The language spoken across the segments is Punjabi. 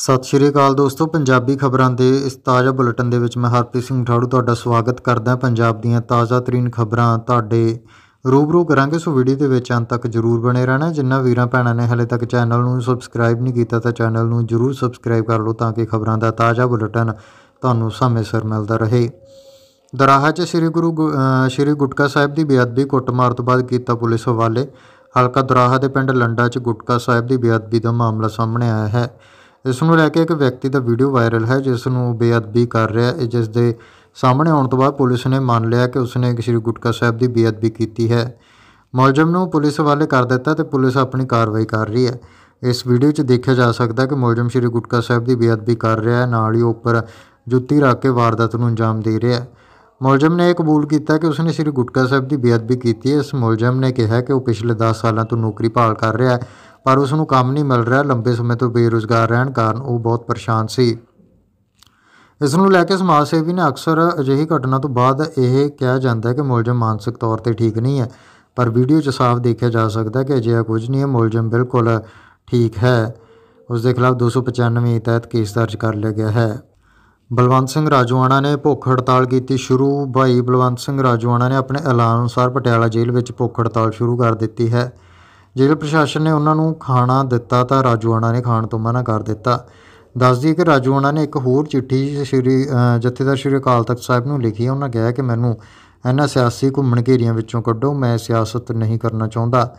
ਸਤਿ ਸ਼੍ਰੀ ਅਕਾਲ ਦੋਸਤੋ ਪੰਜਾਬੀ ਖਬਰਾਂ ਦੇ ਇਸ ਤਾਜ਼ਾ ਬੁਲੇਟਿਨ ਦੇ ਵਿੱਚ ਮੈਂ ਹਰਪ੍ਰੀਤ ਸਿੰਘ ਠਾੜੂ ਤੁਹਾਡਾ ਸਵਾਗਤ ਕਰਦਾ ਹਾਂ ਪੰਜਾਬ ਦੀਆਂ ਤਾਜ਼ਾ ਤਰੀਨ ਖਬਰਾਂ ਤੁਹਾਡੇ ਰੂਬਰੂ ਕਰਾਂਗੇ ਸੋ ਵੀਡੀਓ ਦੇ ਵਿੱਚ ਅੰਤ ਤੱਕ ਜਰੂਰ ਬਣੇ ਰਹਿਣਾ ਜਿੰਨਾ ਵੀਰਾਂ ਭੈਣਾਂ ਨੇ ਹਲੇ ਤੱਕ ਚੈਨਲ ਨੂੰ ਸਬਸਕ੍ਰਾਈਬ ਨਹੀਂ ਕੀਤਾ ਤਾਂ ਚੈਨਲ ਨੂੰ ਜਰੂਰ ਸਬਸਕ੍ਰਾਈਬ ਕਰ ਲਓ ਤਾਂ ਕਿ ਖਬਰਾਂ ਦਾ ਤਾਜ਼ਾ ਬੁਲੇਟਿਨ ਤੁਹਾਨੂੰ ਸਮੇਂ ਸਿਰ ਮਿਲਦਾ ਰਹੇ ਦਰਾਹਾ 'ਚ ਸ੍ਰੀ ਗੁਰੂ ਸ੍ਰੀ ਗੁਟਕਾ ਸਾਹਿਬ ਦੀ ਬੇਅਦਬੀ ਕੁੱਟਮਾਰ ਤੋਂ ਬਾਅਦ ਕੀਤਾ ਪੁਲਿਸ ਹਵਾਲੇ ਹਲਕਾ ਦਰਾਹਾ ਦੇ ਪਿੰਡ ਲੰਡਾ 'ਚ ਗੁਟਕਾ ਸਾਹਿਬ ਦੀ ਬੇਅਦਬੀ ਦਾ ਮਾਮਲਾ ਸਾਹਮਣੇ ਆਇਆ ਹੈ ਇਸ ਨੂੰ ਲੈ ਕੇ ਇੱਕ ਵਿਅਕਤੀ ਦਾ ਵੀਡੀਓ ਵਾਇਰਲ ਹੈ ਜਿਸ ਨੂੰ ਬੇਅਦਬੀ ਕਰ ਰਿਹਾ ਹੈ ਜਿਸ ਦੇ ਸਾਹਮਣੇ ਆਉਣ ਤੋਂ ਬਾਅਦ ਪੁਲਿਸ ਨੇ ਮੰਨ ਲਿਆ ਕਿ ਉਸਨੇ ਸ੍ਰੀ ਗੁਟਕਾ ਸਾਹਿਬ ਦੀ ਬੇਅਦਬੀ ਕੀਤੀ ਹੈ ਮੁਲਜ਼ਮ ਨੂੰ ਪੁਲਿਸ ਵਾਲੇ ਕਰ ਦਿੱਤਾ ਤੇ ਪੁਲਿਸ ਆਪਣੀ ਕਾਰਵਾਈ ਕਰ ਰਹੀ ਹੈ ਇਸ ਵੀਡੀਓ 'ਚ ਦੇਖਿਆ ਜਾ ਸਕਦਾ ਕਿ ਮੁਲਜ਼ਮ ਸ੍ਰੀ ਗੁਟਕਾ ਸਾਹਿਬ ਦੀ ਬੇਅਦਬੀ ਕਰ ਰਿਹਾ ਹੈ ਨਾਲ ਹੀ ਉੱਪਰ ਜੁੱਤੀ ਰੱਖ ਕੇ ਵਾਰਦਾਤ ਨੂੰ ਅੰਜਾਮ ਦੇ ਰਿਹਾ ਹੈ ਮੌਲਜਮ ਨੇ ਇਹ ਕਬੂਲ ਕੀਤਾ ਕਿ ਉਸਨੇ ਸ੍ਰੀ ਗੁਟਕਾ ਸਾਹਿਬ ਦੀ ਬੇਅਦਬੀ ਕੀਤੀ ਹੈ ਇਸ ਮੌਲਜਮ ਨੇ ਕਿਹਾ ਕਿ ਉਹ ਪਿਛਲੇ 10 ਸਾਲਾਂ ਤੋਂ ਨੌਕਰੀ ਭਾਲ ਕਰ ਰਿਹਾ ਹੈ ਪਰ ਉਸ ਨੂੰ ਕੰਮ ਨਹੀਂ ਮਿਲ ਰਿਹਾ ਲੰਬੇ ਸਮੇਂ ਤੋਂ ਬੇਰੋਜ਼ਗਾਰ ਰਹਿਣ ਕਾਰਨ ਉਹ ਬਹੁਤ ਪਰੇਸ਼ਾਨ ਸੀ ਇਸ ਨੂੰ ਲੈ ਕੇ ਸਮਾਜ ਸੇਵੀ ਨੇ ਅਕਸਰ ਅਜਿਹੀ ਘਟਨਾ ਤੋਂ ਬਾਅਦ ਇਹ ਕਿਹਾ ਜਾਂਦਾ ਹੈ ਕਿ ਮੁਲਜ਼ਮ ਮਾਨਸਿਕ ਤੌਰ ਤੇ ਠੀਕ ਨਹੀਂ ਹੈ ਪਰ ਵੀਡੀਓ 'ਚ ਸਾਫ਼ ਦੇਖਿਆ ਜਾ ਸਕਦਾ ਹੈ ਕਿ ਅਜਿਹਾ ਕੁਝ ਨਹੀਂ ਹੈ ਮੁਲਜ਼ਮ ਬਿਲਕੁਲ ਠੀਕ ਹੈ ਉਸ ਦੇ ਖਿਲਾਫ 295 ਤਹਿਤ ਕੇਸ ਦਰਜ ਕਰ ਲਿਆ ਗਿਆ ਹੈ ਬਲਵੰਤ ਸਿੰਘ ਰਾਜਵਾਨਾ ਨੇ ਭੁੱਖ ਹੜਤਾਲ ਕੀਤੀ ਸ਼ੁਰੂ ਭਾਈ ਬਲਵੰਤ ਸਿੰਘ ਰਾਜਵਾਨਾ ਨੇ ਆਪਣੇ ਐਲਾਨ ਅਨੁਸਾਰ ਪਟਿਆਲਾ ਜੇਲ੍ਹ ਵਿੱਚ ਭੁੱਖ ਹੜਤਾਲ ਸ਼ੁਰੂ ਕਰ ਦਿੱਤੀ ਹੈ ਜੇਲ੍ਹ ਪ੍ਰਸ਼ਾਸਨ ਨੇ ਉਹਨਾਂ ਨੂੰ ਖਾਣਾ ਦਿੱਤਾ ਤਾਂ ਰਾਜੂਆਣਾ ਨੇ ਖਾਣ ਤੋਂ ਮਨਾ ਕਰ ਦਿੱਤਾ ਦੱਸਦੀ ਕਿ ਰਾਜੂਆਣਾ ਨੇ ਇੱਕ ਹੋਰ ਚਿੱਠੀ ਸ਼੍ਰੀ ਜਥੇਦਾਰ ਸ਼੍ਰੀ ਅਕਾਲ ਤਖਤ ਸਾਹਿਬ ਨੂੰ ਲਿਖੀ ਉਹਨਾਂ ਕਿਹਾ ਕਿ ਮੈਨੂੰ ਇਹਨਾਂ ਸਿਆਸੀ ਘੁੰਮਣ ਘੇਰੀਆਂ ਵਿੱਚੋਂ ਕੱਢੋ ਮੈਂ ਸਿਆਸਤ ਨਹੀਂ ਕਰਨਾ ਚਾਹੁੰਦਾ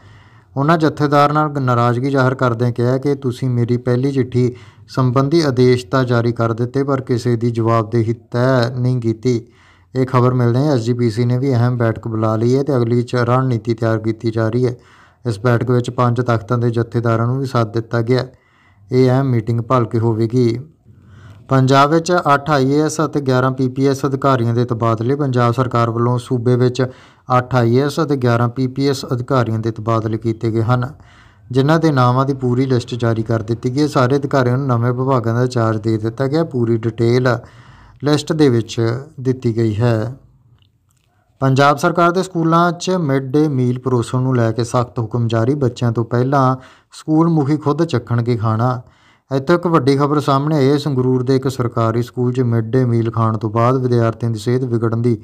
ਉਹਨਾਂ ਜਥੇਦਾਰ ਨਾਲ ਨਾਰਾਜ਼ਗੀ ਜ਼ਾਹਰ ਕਰਦੇ ਕਿਹਾ ਕਿ ਤੁਸੀਂ ਮੇਰੀ ਪਹਿਲੀ ਚਿੱਠੀ ਸੰਬੰਧੀ ਆਦੇਸ਼ ਤਾਂ ਜਾਰੀ ਕਰ ਦਿੱਤੇ ਪਰ ਕਿਸੇ ਦੀ ਜਵਾਬਦੇਹੀ ਤੈ ਨਹੀਂ ਕੀਤੀ ਇਹ ਖਬਰ ਮਿਲਦੇ ਹੈ ਐਸਜੀਪੀਸੀ ਨੇ ਵੀ ਅਹਿਮ ਬੈਠਕ ਬੁਲਾ ਲਈ ਹੈ ਤੇ ਅਗਲੀ ਰਣਨੀਤੀ ਤਿਆਰ ਕੀਤੀ ਜਾ ਰਹੀ ਹੈ ਇਸ ਬੈਠਕ ਵਿੱਚ ਪੰਜ ਤਖਤਾਂ ਦੇ ਜਥੇਦਾਰਾਂ ਨੂੰ ਵੀ ਸੱਦ ਦਿੱਤਾ ਗਿਆ ਇਹ ਐਮ ਮੀਟਿੰਗ ਭਲਕੇ ਹੋਵੇਗੀ ਪੰਜਾਬ ਵਿੱਚ 8 ਆਈਏਐਸ ਅਤੇ 11 ਪੀਪੀਐਸ ਅਧਿਕਾਰੀਆਂ ਦੇ ਤਬਾਦਲੇ ਪੰਜਾਬ ਸਰਕਾਰ ਵੱਲੋਂ ਸੂਬੇ ਵਿੱਚ 8 ਆਈਏਐਸ ਅਤੇ 11 ਪੀਪੀਐਸ ਅਧਿਕਾਰੀਆਂ ਦੇ ਤਬਾਦਲੇ ਕੀਤੇ ਗਏ ਹਨ ਜਿਨ੍ਹਾਂ ਦੇ ਨਾਵਾਂ ਦੀ ਪੂਰੀ ਲਿਸਟ ਜਾਰੀ ਕਰ ਦਿੱਤੀ ਗਈ ਹੈ ਸਾਰੇ ਅਧਿਕਾਰੀਆਂ ਨੂੰ ਨਵੇਂ ਵਿਭਾਗਾਂ ਦਾ ਚਾਰਜ ਦੇ ਦਿੱਤਾ ਗਿਆ ਪੂਰੀ ਡਿਟੇਲ ਲਿਸਟ ਦੇ ਵਿੱਚ ਦਿੱਤੀ ਗਈ ਹੈ ਪੰਜਾਬ ਸਰਕਾਰ ਦੇ ਸਕੂਲਾਂ 'ਚ ਮਿਡ ਡੇ ਮੀਲ ਪਰੋਸਣ ਨੂੰ ਲੈ ਕੇ ਸਖਤ ਹੁਕਮ ਜਾਰੀ ਬੱਚਿਆਂ ਤੋਂ ਪਹਿਲਾਂ ਸਕੂਲ ਮੁਖੀ ਖੁਦ ਚੱਖਣਗੇ ਖਾਣਾ ਇੱਥੇ ਇੱਕ ਵੱਡੀ ਖਬਰ ਸਾਹਮਣੇ ਆਈ ਹੈ ਸੰਗਰੂਰ ਦੇ ਇੱਕ ਸਰਕਾਰੀ ਸਕੂਲ 'ਚ ਮਿਡ ਡੇ ਮੀਲ ਖਾਣ ਤੋਂ ਬਾਅਦ ਵਿਦਿਆਰਥੀਆਂ ਦੀ ਸਿਹਤ ਵਿਗੜਨ ਦੀ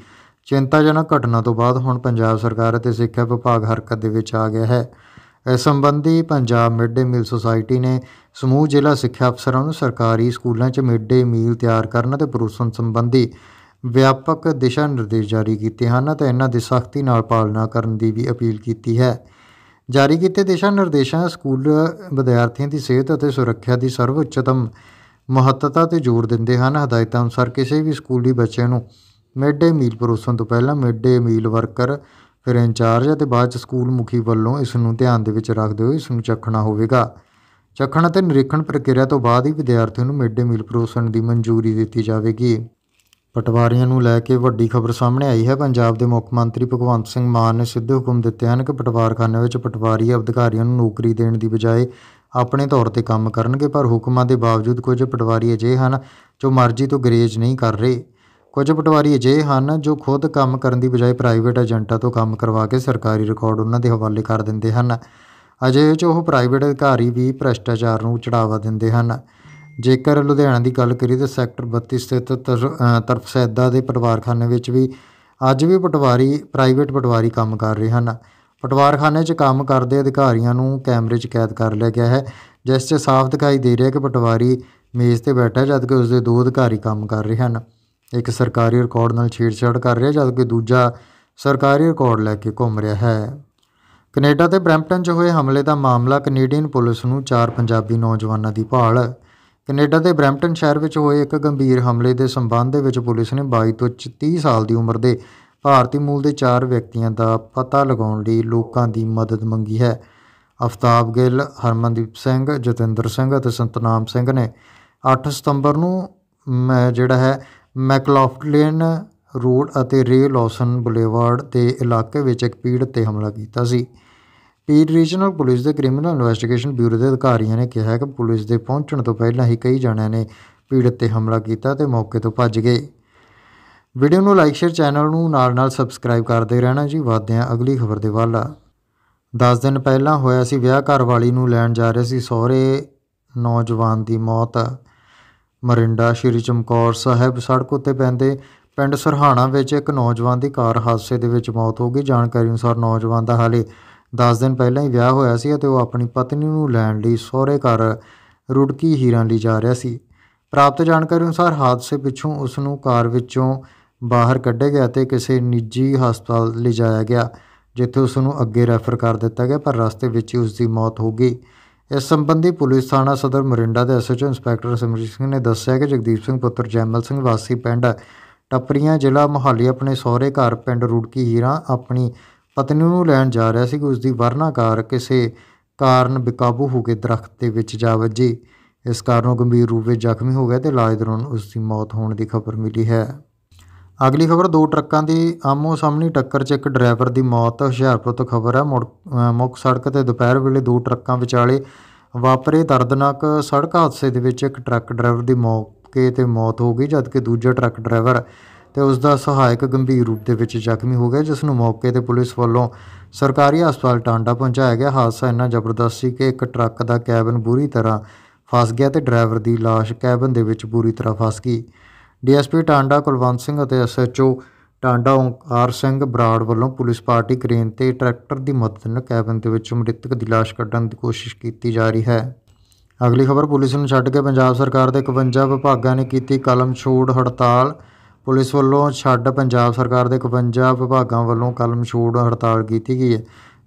ਚਿੰਤਾਜਨਕ ਘਟਨਾ ਤੋਂ ਬਾਅਦ ਹੁਣ ਪੰਜਾਬ ਸਰਕਾਰ ਅਤੇ ਸਿੱਖਿਆ ਵਿਭਾਗ ਹਰਕਤ ਦੇ ਵਿੱਚ ਆ ਗਿਆ ਹੈ ਇਸ ਸੰਬੰਧੀ Punjab mid day meal society ਨੇ ਸਮੂਹ ਜ਼ਿਲ੍ਹਾ ਸਿੱਖਿਆ ਅਫਸਰਾਂ ਨੂੰ ਸਰਕਾਰੀ ਸਕੂਲਾਂ 'ਚ ਮਿਡ ਡੇ ਮੀਲ ਤਿਆਰ ਕਰਨ ਅਤੇ ਪਰੋਸਣ ਸੰਬੰਧੀ ਵਿਆਪਕ ਦਿਸ਼ਾ ਨਿਰਦੇਸ਼ ਜਾਰੀ ਕੀਤੇ ਹਨ ਤਾਂ ਇਹਨਾਂ ਦੀ ਸਖਤੀ ਨਾਲ ਪਾਲਣਾ ਕਰਨ ਦੀ ਵੀ ਅਪੀਲ ਕੀਤੀ ਹੈ ਜਾਰੀ ਕੀਤੇ ਦਿਸ਼ਾ ਨਿਰਦੇਸ਼ਾਂ ਸਕੂਲ ਵਿਦਿਆਰਥੀਆਂ ਦੀ ਸਿਹਤ ਅਤੇ ਸੁਰੱਖਿਆ ਦੀ ਸਰਵਉੱਚਤਮ ਮਹੱਤਤਾ ਤੇ ਜ਼ੋਰ ਦਿੰਦੇ ਹਨ ਹਦਾਇਤਾਂ ਅਨੁਸਾਰ ਕਿਸੇ ਵੀ ਸਕੂਲੀ ਬੱਚੇ ਨੂੰ ਮਿਡ ਡੇ ਮੀਲ ਪਰੋਸਣ ਤੋਂ ਪਹਿਲਾਂ ਮਿਡ ਡੇ ਮੀਲ ਵਰਕਰ ਫਿਰ ਇੰਚਾਰਜ ਅਤੇ ਬਾਅਦ ਚ ਸਕੂਲ ਮੁਖੀ ਵੱਲੋਂ ਇਸ ਨੂੰ ਧਿਆਨ ਦੇ ਵਿੱਚ ਰੱਖਦੇ ਹੋਏ ਇਸ ਨੂੰ ਚੱਖਣਾ ਹੋਵੇਗਾ ਚੱਖਣ ਅਤੇ ਨਿਰੀਖਣ ਪ੍ਰਕਿਰਿਆ ਤੋਂ ਬਾਅਦ ਹੀ ਵਿਦਿਆਰਥੀ ਨੂੰ ਮਿਡ ਡੇ ਮੀਲ ਪਰੋਸਣ ਦੀ ਮਨਜ਼ੂਰੀ ਦਿੱਤੀ ਜਾਵੇਗੀ ਪਟਵਾਰੀਆਂ ਨੂੰ ਲੈ ਕੇ ਵੱਡੀ ਖਬਰ ਸਾਹਮਣੇ ਆਈ ਹੈ ਪੰਜਾਬ ਦੇ ਮੁੱਖ ਮੰਤਰੀ ਭਗਵੰਤ ਸਿੰਘ ਮਾਨ ਨੇ ਸਿੱਧੇ ਹੁਕਮ ਦਿੱਤੇ ਹਨ ਕਿ ਪਟਵਾਰਖਾਨੇ ਵਿੱਚ ਪਟਵਾਰੀ ਅਧਿਕਾਰੀਆਂ ਨੂੰ ਨੌਕਰੀ ਦੇਣ ਦੀ ਬਜਾਏ ਆਪਣੇ ਤੌਰ ਤੇ ਕੰਮ ਕਰਨਗੇ ਪਰ ਹੁਕਮਾਂ ਦੇ ਬਾਵਜੂਦ ਕੁਝ ਪਟਵਾਰੀ ਅਜੇ ਹਨ ਜੋ ਮਰਜ਼ੀ ਤੋਂ ਗਰੇਜ ਨਹੀਂ ਕਰ ਰਹੇ ਕੁਝ ਪਟਵਾਰੀ ਅਜੇ ਹਨ ਜੋ ਖੁਦ ਕੰਮ ਕਰਨ ਦੀ ਬਜਾਏ ਪ੍ਰਾਈਵੇਟ ਏਜੰਟਾਂ ਤੋਂ ਕੰਮ ਕਰਵਾ ਕੇ ਸਰਕਾਰੀ ਰਿਕਾਰਡ ਉਹਨਾਂ ਦੇ ਹਵਾਲੇ ਕਰ ਦਿੰਦੇ ਹਨ ਅਜੇ ਚ ਉਹ ਪ੍ਰਾਈਵੇਟ ਅਧਿਕਾਰੀ ਵੀ ਭ੍ਰਸ਼ਟਾਚਾਰ ਨੂੰ ਚੜਾਵਾ ਦਿੰਦੇ ਹਨ ਜੇਕਰ ਲੁਧਿਆਣਾ ਦੀ ਗੱਲ ਕਰੀਏ ਤਾਂ ਸੈਕਟਰ 32 ਸਥਿਤ ਤਰਫ ਸੈਦਾ ਦੇ ਪਟਵਾਰਖਾਨੇ ਵਿੱਚ ਵੀ ਅੱਜ ਵੀ ਪਟਵਾਰੀ ਪ੍ਰਾਈਵੇਟ ਪਟਵਾਰੀ ਕੰਮ ਕਰ ਰਹੇ ਹਨ ਪਟਵਾਰਖਾਨੇ 'ਚ ਕੰਮ ਕਰਦੇ ਅਧਿਕਾਰੀਆਂ ਨੂੰ ਕੈਮਰੇ 'ਚ ਕੈਦ ਕਰ ਲਿਆ ਗਿਆ ਹੈ ਜਿਸ 'ਚ ਸਾਫ਼ ਦਿਖਾਈ ਦੇ ਰਿਹਾ ਕਿ ਪਟਵਾਰੀ ਮੇਜ਼ ਤੇ ਬੈਠਾ ਜਦ ਕਿ ਉਸਦੇ ਦੋ ਅਧਿਕਾਰੀ ਕੰਮ ਕਰ ਰਹੇ ਹਨ ਇੱਕ ਸਰਕਾਰੀ ਰਿਕਾਰਡ ਨਾਲ ਛੇੜਛਾੜ ਕਰ ਰਿਹਾ ਜਦ ਕਿ ਦੂਜਾ ਸਰਕਾਰੀ ਰਿਕਾਰਡ ਲੈ ਕੇ ਘੁੰਮ ਰਿਹਾ ਹੈ ਕੈਨੇਡਾ ਤੇ ਬ੍ਰੈਂਪਟਨ 'ਚ ਹੋਏ ਹਮਲੇ ਦਾ ਮਾਮਲਾ ਕੈਨੇਡੀਅਨ ਪੁਲਿਸ ਨੂੰ ਚਾਰ ਪੰਜਾਬੀ ਨੌਜਵਾਨਾਂ ਦੀ ਭਾਲ ਕੈਨੇਡਾ ਦੇ ਬ੍ਰੈਂਪਟਨ ਸ਼ਹਿਰ ਵਿੱਚ ਹੋਏ ਇੱਕ ਗੰਭੀਰ ਹਮਲੇ ਦੇ ਸੰਬੰਧ ਦੇ ਵਿੱਚ ਪੁਲਿਸ ਨੇ 22 ਤੋਂ 30 ਸਾਲ ਦੀ ਉਮਰ ਦੇ ਭਾਰਤੀ ਮੂਲ ਦੇ ਚਾਰ ਵਿਅਕਤੀਆਂ ਦਾ ਪਤਾ ਲਗਾਉਣ ਲਈ ਲੋਕਾਂ ਦੀ ਮਦਦ ਮੰਗੀ ਹੈ ਅਫਤਾਬ ਗਿੱਲ ਹਰਮਨਦੀਪ ਸਿੰਘ ਜਤਿੰਦਰ ਸਿੰਘ ਅਤੇ ਸੰਤਨਾਮ ਸਿੰਘ ਨੇ 8 ਸਤੰਬਰ ਨੂੰ ਜਿਹੜਾ ਹੈ ਮੈਕਲੌਫਲਿਨ ਰੋਡ ਅਤੇ ਰੇ ਲੌਸਨ ਬੁਲੇਵਾਰਡ ਦੇ ਇਲਾਕੇ ਵਿੱਚ ਇੱਕ ਪੀੜਤ ਤੇ ਹਮਲਾ ਕੀਤਾ ਸੀ ਪੀਰ ਰੀਜਨਲ ਪੁਲਿਸ ਦੇ ਕ੍ਰਿਮੀਨਲ ਇਨਵੈਸਟੀਗੇਸ਼ਨ ਬਿਊਰੋ ਦੇ ਅਧਿਕਾਰੀਆਂ ਨੇ ਕਿਹਾ ਕਿ ਪੁਲਿਸ ਦੇ ਪਹੁੰਚਣ ਤੋਂ ਪਹਿਲਾਂ ਹੀ ਕਈ ਜਣਿਆਂ ਨੇ ਪੀੜਤ ਤੇ ਹਮਲਾ ਕੀਤਾ ਤੇ ਮੌਕੇ ਤੋਂ ਭੱਜ ਗਏ ਵੀਡੀਓ ਨੂੰ ਲਾਈਕ ਸ਼ੇਅਰ ਚੈਨਲ ਨੂੰ ਨਾਲ-ਨਾਲ ਸਬਸਕ੍ਰਾਈਬ ਕਰਦੇ ਰਹਿਣਾ ਜੀ ਵਾਦਦੇ ਆ ਅਗਲੀ ਖਬਰ ਦੇ ਵੱਲ 10 ਦਿਨ ਪਹਿਲਾਂ ਹੋਇਆ ਸੀ ਵਿਆਹ ਘਰ ਵਾਲੀ ਨੂੰ ਲੈਣ ਜਾ ਰਹੇ ਸੀ ਸਹੁਰੇ ਨੌਜਵਾਨ ਦੀ ਮੌਤ ਮਰਿੰਡਾ ਸ਼੍ਰੀ ਚਮਕੌਰ ਸਾਹਿਬ ਸੜਕ ਉੱਤੇ ਪੈਂਦੇ ਪਿੰਡ ਸਰਹਾਣਾ ਵਿੱਚ ਇੱਕ ਨੌਜਵਾਨ ਦੀ ਕਾਰ ਹਾਦਸੇ ਦੇ ਵਿੱਚ ਮੌਤ ਹੋ ਗਈ ਜਾਣਕਾਰੀ ਅਨੁਸਾਰ ਨੌਜਵਾਨ ਦਾ ਹਾਲੇ 10 ਦਿਨ ਪਹਿਲਾਂ ਹੀ ਵਿਆਹ ਹੋਇਆ ਸੀ ਅਤੇ ਉਹ ਆਪਣੀ ਪਤਨੀ ਨੂੰ ਲੈਣ ਲਈ ਸਹੁਰੇ ਘਰ ਰੁੜਕੀ ਹੀਰਾਂ ਲਈ ਜਾ ਰਿਹਾ ਸੀ ਪ੍ਰਾਪਤ ਜਾਣਕਾਰੀ ਅਨੁਸਾਰ ਹਾਦਸੇ ਪਿੱਛੋਂ ਉਸ ਨੂੰ ਕਾਰ ਵਿੱਚੋਂ ਬਾਹਰ ਕੱਢਿਆ ਗਿਆ ਤੇ ਕਿਸੇ ਨਿੱਜੀ ਹਸਪਤਾਲ ਲਿਜਾਇਆ ਗਿਆ ਜਿੱਥੇ ਉਸ ਨੂੰ ਅੱਗੇ ਰੈਫਰ ਕਰ ਦਿੱਤਾ ਗਿਆ ਪਰ ਰਸਤੇ ਵਿੱਚ ਹੀ ਉਸ ਦੀ ਮੌਤ ਹੋ ਗਈ ਇਸ ਸੰਬੰਧੀ ਪੁਲਿਸ ਥਾਣਾ ਸਦਰ ਮੋਰਿੰਡਾ ਦੇ ਐਸਐਚਓ ਇੰਸਪੈਕਟਰ ਸਮਰਜੀਤ ਸਿੰਘ ਨੇ ਦੱਸਿਆ ਕਿ ਜਗਦੀਪ ਸਿੰਘ ਪੁੱਤਰ ਜੈਮਲ ਸਿੰਘ ਵਾਸੀ ਪਿੰਡ ਟੱਪਰੀਆਂ ਜ਼ਿਲ੍ਹਾ ਮੋਹਾਲੀ ਆਪਣੇ ਸਹੁਰੇ ਘਰ ਪਿੰਡ ਰੁੜਕੀ ਹੀਰਾ ਆਪਣੀ ਪਤਨੀ ਨੂੰ ਲੈਣ ਜਾ ਰਿਹਾ ਸੀ ਕਿ ਉਸ ਦੀ ਵਰਨਾਕਾਰ ਕਿਸੇ ਕਾਰਨ ਬਿਕਾਬੂ ਹੋ ਕੇ ਦਰਖਤ ਦੇ ਵਿੱਚ ਜਾ ਵੱਜੀ ਇਸ ਕਾਰਨ ਉਹ ਗੰਭੀਰ ਰੂਪ ਵਿੱਚ ਜ਼ਖਮੀ ਹੋ ਗਿਆ ਤੇ ਇਲਾਜ ਦੌਰਾਨ ਉਸ ਦੀ ਮੌਤ ਹੋਣ ਦੀ ਖਬਰ ਮਿਲੀ ਹੈ ਅਗਲੀ ਖਬਰ ਦੋ ਟਰੱਕਾਂ ਦੀ ਆਮੋ ਸਾਹਮਣੀ ਟੱਕਰ 'ਚ ਇੱਕ ਡਰਾਈਵਰ ਦੀ ਮੌਤ ਹੁਸ਼ਿਆਰਪੁਰ ਤੋਂ ਖਬਰ ਹੈ ਮੁੱਖ ਸੜਕ ਤੇ ਦੁਪਹਿਰ ਵੇਲੇ ਦੋ ਟਰੱਕਾਂ ਵਿਚਾਲੇ ਵਾਪਰੇ ਦਰਦਨਾਕ ਸੜਕ ਹਾਦਸੇ ਦੇ ਵਿੱਚ ਇੱਕ ਟਰੱਕ ਡਰਾਈਵਰ ਦੀ ਮੌਕੇ ਤੇ ਮੌਤ ਹੋ ਗਈ ਜਦਕਿ ਦੂਜਾ ਟਰੱਕ ਡਰਾਈਵਰ ਤੇ ਉਸ ਦਾ ਸਹਾਇਕ ਗੰਭੀਰ ਰੂਪ ਦੇ ਵਿੱਚ ਜ਼ਖਮੀ ਹੋ ਗਿਆ ਜਿਸ ਨੂੰ ਮੌਕੇ ਤੇ ਪੁਲਿਸ ਵੱਲੋਂ ਸਰਕਾਰੀ ਹਸਪਤਾਲ ਟਾਂਡਾ ਪਹੁੰਚਾਇਆ ਗਿਆ ਹਾਦਸਾ ਇੰਨਾ ਜ਼ਬਰਦਸਤ ਸੀ ਕਿ ਇੱਕ ਟਰੱਕ ਦਾ ਕੈਬਨ ਬੁਰੀ ਤਰ੍ਹਾਂ ਫਸ ਗਿਆ ਤੇ ਡਰਾਈਵਰ ਦੀ ਲਾਸ਼ ਕੈਬਨ ਦੇ ਵਿੱਚ ਬੁਰੀ ਤਰ੍ਹਾਂ ਫਸ ਗਈ ਡੀਐਸਪੀ ਟਾਂਡਾ ਕੁਲਵੰਤ ਸਿੰਘ ਅਤੇ ਐਸਐਚਓ ਟਾਂਡਾ ਓਂਕਾਰ ਸਿੰਘ ਬਰਾੜ ਵੱਲੋਂ ਪੁਲਿਸ ਪਾਰਟੀ ਕ੍ਰੇਨ ਤੇ ਟਰੈਕਟਰ ਦੀ ਮਦਦ ਨਾਲ ਕੈਬਨ ਦੇ ਵਿੱਚੋਂ ਮ੍ਰਿਤਕ ਦੀ ਲਾਸ਼ ਕੱਢਣ ਦੀ ਕੋਸ਼ਿਸ਼ ਕੀਤੀ ਜਾ ਰਹੀ ਹੈ ਅਗਲੀ ਖਬਰ ਪੁਲਿਸ ਨੂੰ ਛੱਡ ਕੇ ਪੰਜਾਬ ਸਰਕਾਰ ਦੇ 51 ਵਿਭਾਗਾਂ ਨੇ ਕੀਤੀ ਕਲਮ ਛੋੜ ਹੜਤਾਲ ਪੁਲਿਸ ਵੱਲੋਂ ਛੱਡ ਪੰਜਾਬ ਸਰਕਾਰ ਦੇ 51 ਵਿਭਾਗਾਂ ਵੱਲੋਂ ਕੱਲ ਮਸ਼ਹੂਰ ਹੜਤਾਲ ਕੀਤੀ ਗਈ ਹੈ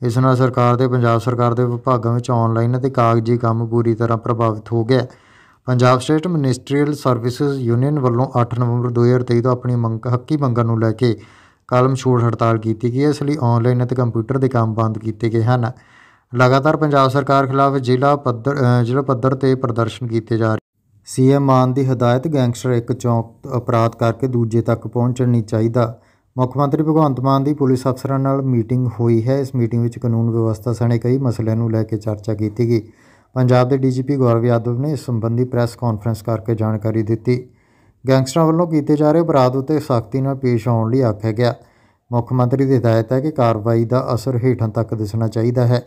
ਇਸ ਨਾਲ ਸਰਕਾਰ ਦੇ ਪੰਜਾਬ ਸਰਕਾਰ ਦੇ ਵਿਭਾਗਾਂ ਵਿੱਚ ਆਨਲਾਈਨ ਅਤੇ ਕਾਗਜ਼ੀ ਕੰਮ ਪੂਰੀ ਤਰ੍ਹਾਂ ਪ੍ਰਭਾਵਿਤ ਹੋ ਗਿਆ Punjab state ministerial services union ਵੱਲੋਂ 8 ਨਵੰਬਰ 2023 ਤੋਂ ਆਪਣੀ ਮੰਗ ਹੱਕੀ ਮੰਗਾਂ ਨੂੰ ਲੈ ਕੇ ਕਲਮ ਛੋੜ ਹੜਤਾਲ ਕੀਤੀ ਗਈ ਇਸ ਲਈ ਆਨਲਾਈਨ ਅਤੇ ਕੰਪਿਊਟਰ ਦੇ ਕੰਮ ਬੰਦ ਕੀਤੇ ਗਏ ਹਨ ਲਗਾਤਾਰ ਪੰਜਾਬ ਸਰਕਾਰ ਖਿਲਾਫ ਜ਼ਿਲ੍ਹਾ ਪੱਧਰ ਜ਼ਿਲ੍ਹਾ ਪੱਧਰ ਤੇ ਪ੍ਰਦਰਸ਼ਨ ਕੀਤੇ ਜਾ ਰਹੇ ਸੀਐਮ ਮਾਨ ਦੀ ਹਦਾਇਤ ਗੈਂਗਸਟਰ ਇੱਕ ਚੌਂਕ ਅਪਰਾਧ ਕਰਕੇ ਦੂਜੇ ਤੱਕ ਪਹੁੰਚਣ ਨਹੀਂ ਚਾਹੀਦਾ ਮੁੱਖ ਮੰਤਰੀ ਭਗਵੰਤ ਮਾਨ ਦੀ ਪੁਲਿਸ ਅਫਸਰਾਂ ਨਾਲ ਮੀਟਿੰਗ ਹੋਈ ਹੈ ਇਸ ਮੀਟਿੰਗ ਵਿੱਚ ਕਾਨੂੰਨ ਵਿਵਸਥਾ ਸਣੇ ਕਈ ਮਸਲਿਆਂ ਨੂੰ ਲੈ ਕੇ ਚਰਚਾ ਕੀਤੀ ਗਈ ਪੰਜਾਬ ਦੇ ਡੀਜੀਪੀ ਗੌਰਵ ਯਾਦਵ ਨੇ ਇਸ ਸੰਬੰਧੀ ਪ੍ਰੈਸ ਕਾਨਫਰੰਸ ਕਰਕੇ ਜਾਣਕਾਰੀ ਦਿੱਤੀ ਗੈਂਗਸਟਰਾਂ ਵੱਲੋਂ ਕੀਤੇ ਜਾ ਰਹੇ ਅਪਰਾਧ ਉਤੇ ਸਖਤੀ ਨਾਲ ਪੇਸ਼ ਆਉਣ ਲਈ ਆਖਿਆ ਗਿਆ ਮੁੱਖ ਮੰਤਰੀ ਦੀ ਹਦਾਇਤ ਹੈ ਕਿ ਕਾਰਵਾਈ ਦਾ ਅਸਰ ਹੇਠਾਂ ਤੱਕ ਦਿਸਣਾ ਚਾਹੀਦਾ ਹੈ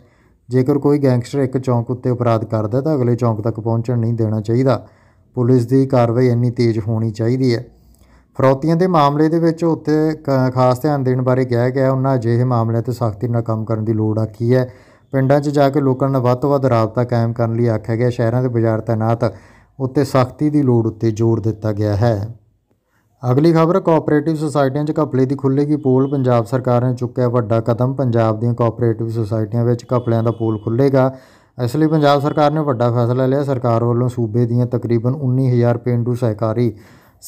ਜੇਕਰ ਕੋਈ ਗੈਂਗਸਟਰ ਇੱਕ ਚੌਂਕ ਉੱਤੇ ਅਪਰਾਧ ਕਰਦਾ ਤਾਂ ਅਗਲੇ ਚੌਂਕ ਤੱਕ ਪਹੁੰਚਣ ਨਹੀਂ ਦੇਣਾ ਚਾਹੀਦਾ ਪੁਲਿਸ ਦੀ ਕਾਰਵਾਈ ਇੰਨੀ ਤੇਜ਼ ਹੋਣੀ ਚਾਹੀਦੀ ਹੈ ਫਰੌਤੀਆਂ ਦੇ ਮਾਮਲੇ ਦੇ ਵਿੱਚ ਉੱਤੇ ਖਾਸ ਧਿਆਨ ਦੇਣ ਬਾਰੇ ਕਿਹਾ ਗਿਆ ਉਹਨਾਂ ਅਜਿਹੇ ਮਾਮਲਿਆਂ ਤੇ ਸਖਤੀ ਨਾਲ ਕੰਮ ਕਰਨ ਦੀ ਲੋੜ ਆਖੀ ਹੈ ਪਿੰਡਾਂ 'ਚ ਜਾ ਕੇ ਲੋਕਾਂ ਨਾਲ ਵੱਧ ਤੋਂ ਵੱਧ ਰਾਬਤਾ ਕਾਇਮ ਕਰਨ ਲਈ ਆਖਿਆ ਗਿਆ ਸ਼ਹਿਰਾਂ ਦੇ ਬਾਜ਼ਾਰ ਤਨਾਤ ਉੱਤੇ ਸਖਤੀ ਦੀ ਲੋੜ ਉੱਤੇ ਜ਼ੋਰ ਦਿੱਤਾ ਗਿਆ ਹੈ ਅਗਲੀ ਖਬਰ ਕੋਆਪਰੇਟਿਵ ਸੁਸਾਇਟੀਆਂ 'ਚ ਘਪਲੇ ਦੀ ਖੁੱਲੇਗੀ ਪੋਲ ਪੰਜਾਬ ਸਰਕਾਰ ਨੇ ਚੁੱਕਿਆ ਵੱਡਾ ਕਦਮ ਪੰਜਾਬ ਦੀਆਂ ਕੋਆਪਰੇਟਿਵ ਸੁਸਾਇਟੀਆਂ ਵਿੱਚ ਘਪਲਿਆਂ ਦਾ ਪੋਲ ਖੁੱਲੇਗਾ ਇਸ ਲਈ ਪੰਜਾਬ ਸਰਕਾਰ ਨੇ ਵੱਡਾ ਫੈਸਲਾ ਲਿਆ ਸਰਕਾਰ ਵੱਲੋਂ ਸੂਬੇ ਦੀਆਂ ਤਕਰੀਬਨ 19000 ਪਿੰਡੂ ਸਹਿਕਾਰੀ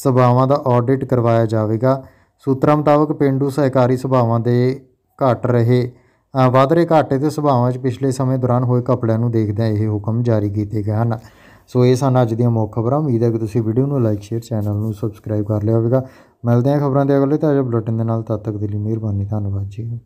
ਸਭਾਵਾਂ ਦਾ ਆਡਿਟ ਕਰਵਾਇਆ ਜਾਵੇਗਾ ਸੂਤਰਾਂ ਮੁਤਾਬਕ ਪਿੰਡੂ ਸਹਿਕਾਰੀ ਸਭਾਵਾਂ ਦੇ ਘਟ ਰਹੇ ਵਾਧਰੇ ਘਾਟੇ ਤੇ ਸਭਾਵਾਂ 'ਚ ਪਿਛਲੇ ਸਮੇਂ ਦੌਰਾਨ ਹੋਏ ਕਪੜਿਆਂ ਨੂੰ ਦੇਖਦਿਆਂ ਇਹ ਹੁਕਮ ਜਾਰੀ ਕੀਤੇ ਗਏ ਹਨ ਸੋ ਇਹ ਸਨ ਅੱਜ ਦੀਆਂ ਮੁੱਖ ਖਬਰਾਂ ਉਮੀਦ ਹੈ ਕਿ ਤੁਸੀਂ ਵੀਡੀਓ ਨੂੰ ਲਾਈਕ ਸ਼ੇਅਰ ਚੈਨਲ ਨੂੰ ਸਬਸਕ੍ਰਾਈਬ ਕਰ ਲਿਆ ਹੋਵੇਗਾ ਮਿਲਦੇ ਹਾਂ ਖਬਰਾਂ ਦੇ ਅਗਲੇ ਤਾਜ਼ਾ ਬੁਲੇਟਿਨ ਦੇ ਨਾਲ ਤਦ ਤੱਕ ਦੇ ਲਈ ਮਿਹਰਬਾਨੀ ਧੰਨਵਾਦ ਜੀ